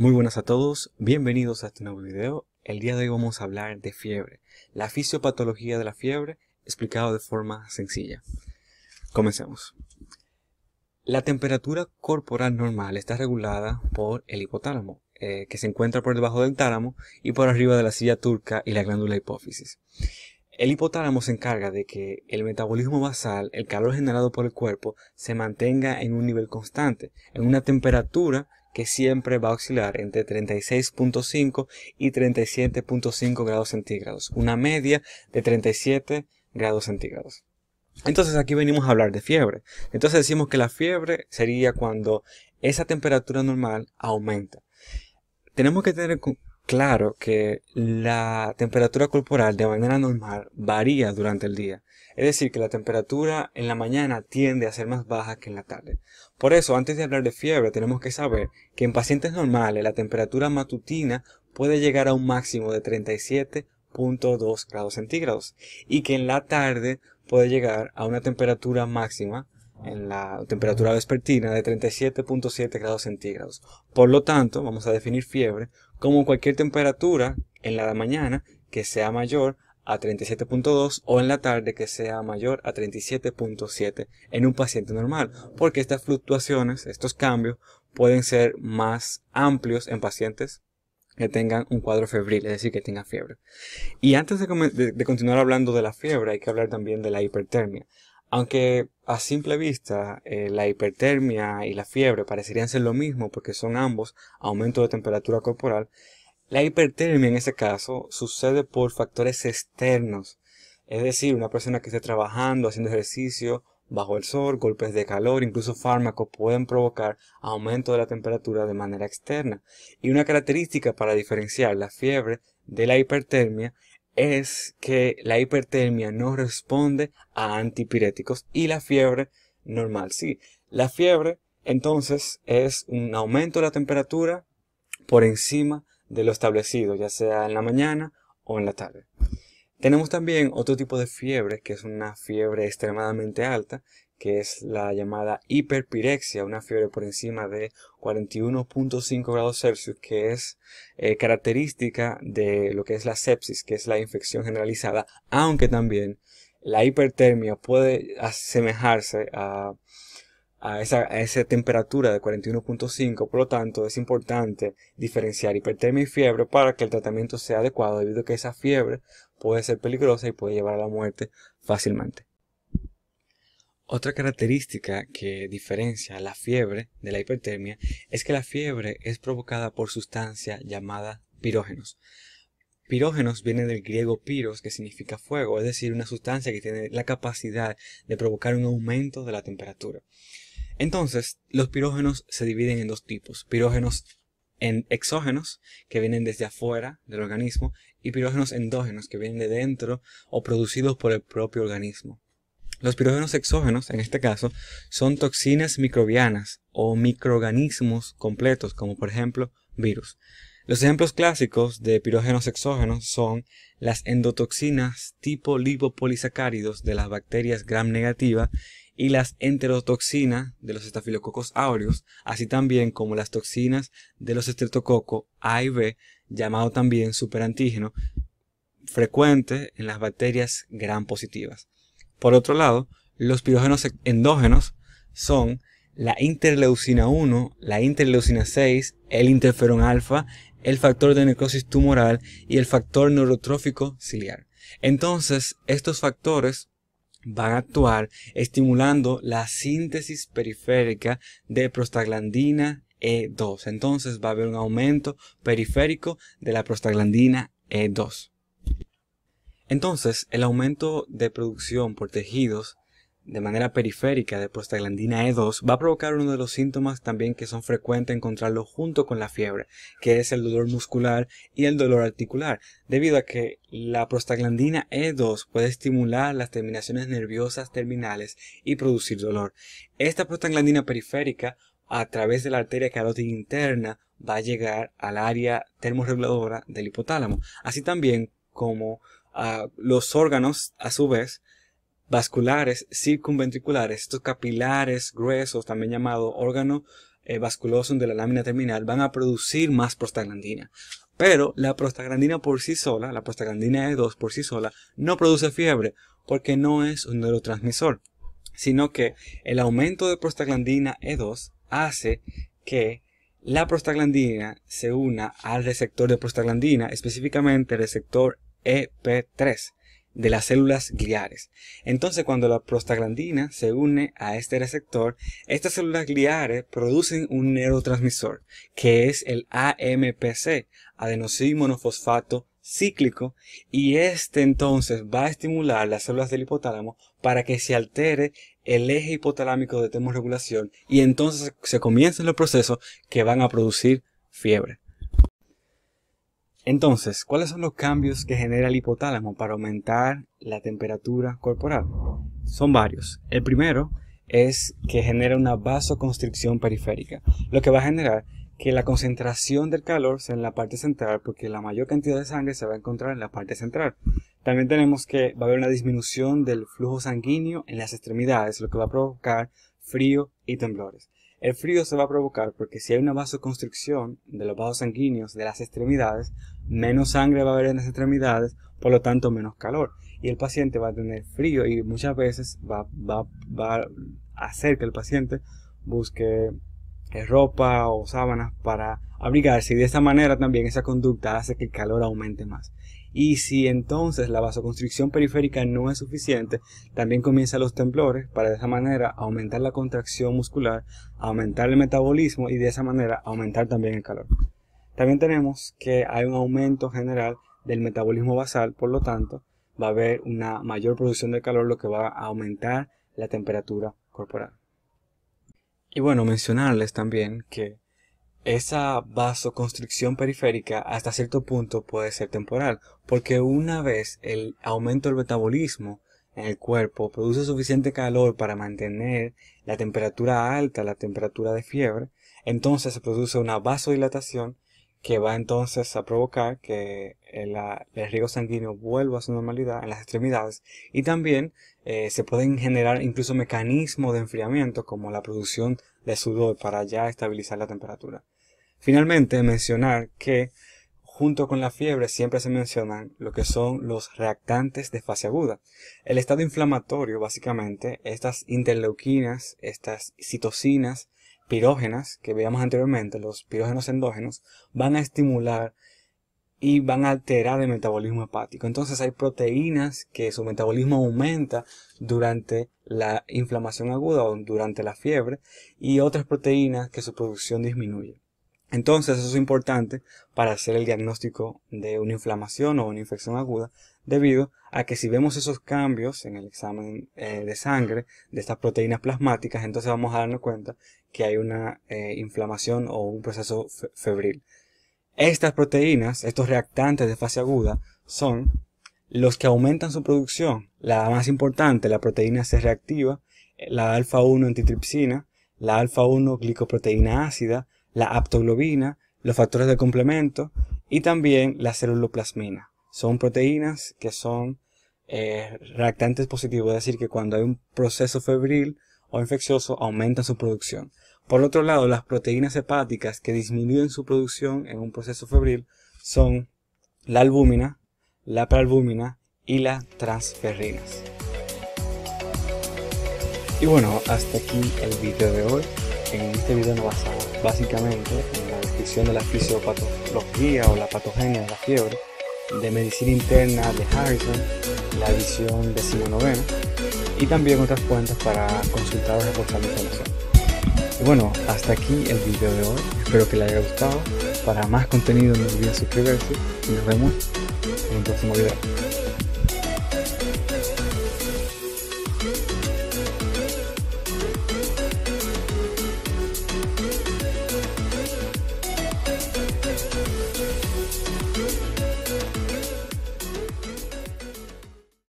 Muy buenas a todos, bienvenidos a este nuevo video. El día de hoy vamos a hablar de fiebre, la fisiopatología de la fiebre explicado de forma sencilla. Comencemos. La temperatura corporal normal está regulada por el hipotálamo, eh, que se encuentra por debajo del tálamo y por arriba de la silla turca y la glándula hipófisis. El hipotálamo se encarga de que el metabolismo basal, el calor generado por el cuerpo, se mantenga en un nivel constante, en una temperatura que siempre va a oscilar entre 36.5 y 37.5 grados centígrados, una media de 37 grados centígrados. Entonces aquí venimos a hablar de fiebre. Entonces decimos que la fiebre sería cuando esa temperatura normal aumenta. Tenemos que tener claro que la temperatura corporal de manera normal varía durante el día. Es decir, que la temperatura en la mañana tiende a ser más baja que en la tarde. Por eso, antes de hablar de fiebre, tenemos que saber que en pacientes normales la temperatura matutina puede llegar a un máximo de 37.2 grados centígrados y que en la tarde puede llegar a una temperatura máxima en la temperatura vespertina de 37.7 grados centígrados. Por lo tanto, vamos a definir fiebre como cualquier temperatura en la mañana que sea mayor a 37.2 o en la tarde que sea mayor a 37.7 en un paciente normal, porque estas fluctuaciones, estos cambios, pueden ser más amplios en pacientes que tengan un cuadro febril, es decir, que tengan fiebre. Y antes de, de continuar hablando de la fiebre, hay que hablar también de la hipertermia. Aunque a simple vista eh, la hipertermia y la fiebre parecerían ser lo mismo porque son ambos aumento de temperatura corporal, la hipertermia en ese caso sucede por factores externos, es decir, una persona que esté trabajando, haciendo ejercicio, bajo el sol, golpes de calor, incluso fármacos pueden provocar aumento de la temperatura de manera externa. Y una característica para diferenciar la fiebre de la hipertermia es que la hipertermia no responde a antipiréticos y la fiebre normal. Sí, la fiebre entonces es un aumento de la temperatura por encima de lo establecido, ya sea en la mañana o en la tarde. Tenemos también otro tipo de fiebre, que es una fiebre extremadamente alta, que es la llamada hiperpirexia, una fiebre por encima de 41.5 grados Celsius, que es eh, característica de lo que es la sepsis, que es la infección generalizada, aunque también la hipertermia puede asemejarse a, esa, a esa temperatura de 41.5, por lo tanto es importante diferenciar hipertermia y fiebre para que el tratamiento sea adecuado, debido a que esa fiebre puede ser peligrosa y puede llevar a la muerte fácilmente. Otra característica que diferencia la fiebre de la hipertermia es que la fiebre es provocada por sustancia llamada pirógenos. Pirógenos viene del griego piros, que significa fuego, es decir, una sustancia que tiene la capacidad de provocar un aumento de la temperatura. Entonces, los pirógenos se dividen en dos tipos, pirógenos exógenos, que vienen desde afuera del organismo, y pirógenos endógenos, que vienen de dentro o producidos por el propio organismo. Los pirógenos exógenos, en este caso, son toxinas microbianas o microorganismos completos, como por ejemplo virus. Los ejemplos clásicos de pirógenos exógenos son las endotoxinas tipo lipopolisacáridos de las bacterias gram negativa y las enterotoxinas de los estafilococos áureos, así también como las toxinas de los estreptococos A y B, llamado también superantígeno, frecuente en las bacterias gram positivas. Por otro lado, los pirógenos e- endógenos son la interleucina 1, la interleucina 6, el interferón alfa, el factor de necrosis tumoral y el factor neurotrófico ciliar. Entonces, estos factores van a actuar estimulando la síntesis periférica de prostaglandina E2. Entonces va a haber un aumento periférico de la prostaglandina E2. Entonces, el aumento de producción por tejidos de manera periférica de prostaglandina E2 va a provocar uno de los síntomas también que son frecuentes encontrarlo junto con la fiebre, que es el dolor muscular y el dolor articular, debido a que la prostaglandina E2 puede estimular las terminaciones nerviosas terminales y producir dolor. Esta prostaglandina periférica a través de la arteria carótida interna va a llegar al área termorreguladora del hipotálamo, así también como los órganos, a su vez, vasculares, circunventriculares, estos capilares gruesos, también llamado órgano eh, vasculoso de la lámina terminal, van a producir más prostaglandina. Pero la prostaglandina por sí sola, la prostaglandina E2 por sí sola, no produce fiebre porque no es un neurotransmisor, sino que el aumento de prostaglandina E2 hace que la prostaglandina se una al receptor de prostaglandina, específicamente el receptor EP3 de las células gliares. Entonces, cuando la prostaglandina se une a este receptor, estas células gliares producen un neurotransmisor, que es el AMPC, monofosfato cíclico, y este entonces va a estimular las células del hipotálamo para que se altere el eje hipotalámico de termorregulación y entonces se comienzan los procesos que van a producir fiebre. Entonces, ¿cuáles son los cambios que genera el hipotálamo para aumentar la temperatura corporal? Son varios. El primero es que genera una vasoconstricción periférica, lo que va a generar que la concentración del calor sea en la parte central, porque la mayor cantidad de sangre se va a encontrar en la parte central. También tenemos que va a haber una disminución del flujo sanguíneo en las extremidades, lo que va a provocar frío y temblores. El frío se va a provocar porque si hay una vasoconstricción de los vasos sanguíneos de las extremidades, menos sangre va a haber en las extremidades, por lo tanto menos calor. Y el paciente va a tener frío y muchas veces va, va, va a hacer que el paciente busque eh, ropa o sábanas para abrigarse y de esta manera también esa conducta hace que el calor aumente más. Y si entonces la vasoconstricción periférica no es suficiente, también comienzan los temblores para de esa manera aumentar la contracción muscular, aumentar el metabolismo y de esa manera aumentar también el calor. También tenemos que hay un aumento general del metabolismo basal, por lo tanto va a haber una mayor producción de calor lo que va a aumentar la temperatura corporal. Y bueno, mencionarles también que esa vasoconstricción periférica hasta cierto punto puede ser temporal, porque una vez el aumento del metabolismo en el cuerpo produce suficiente calor para mantener la temperatura alta, la temperatura de fiebre, entonces se produce una vasodilatación que va entonces a provocar que el, ah, riego sanguíneo vuelva a su normalidad en las extremidades y también eh, se pueden generar incluso mecanismos de enfriamiento como la producción de sudor para ya estabilizar la temperatura. Finalmente, mencionar que junto con la fiebre siempre se mencionan lo que son los reactantes de fase aguda. El estado inflamatorio, básicamente, estas interleuquinas, estas citocinas pirógenas que veíamos anteriormente, los pirógenos endógenos, van a estimular y van a alterar el metabolismo hepático. Entonces hay proteínas que su metabolismo aumenta durante la inflamación aguda o durante la fiebre y otras proteínas que su producción disminuye. Entonces eso es importante para hacer el diagnóstico de una inflamación o una infección aguda, debido a que si vemos esos cambios en el examen eh, de sangre de estas proteínas plasmáticas, entonces vamos a darnos cuenta que hay una eh, inflamación o un proceso febril. Estas proteínas, estos reactantes de fase aguda, son los que aumentan su producción. La más importante, la proteína C reactiva, eh, la alfa-1 antitripsina, la alfa-1 glicoproteína ácida, la aptoglobina, los factores de complemento y también la celuloplasmina. Son proteínas que son eh, reactantes positivos, es decir, que cuando hay un proceso febril o infeccioso aumentan su producción. Por otro lado, las proteínas hepáticas que disminuyen su producción en un proceso febril son la albúmina, la prealbúmina y las transferrinas. Y bueno, hasta aquí el video de hoy. En este video no vas a básicamente en la descripción de la fisiopatología o la patogenia de la fiebre, de medicina interna de Harrison, la edición de siglo y también otras cuentas para consultar o reportar información. Y bueno, hasta aquí el video de hoy, espero que les haya gustado, para más contenido no olviden suscribirse y nos vemos en un próximo video.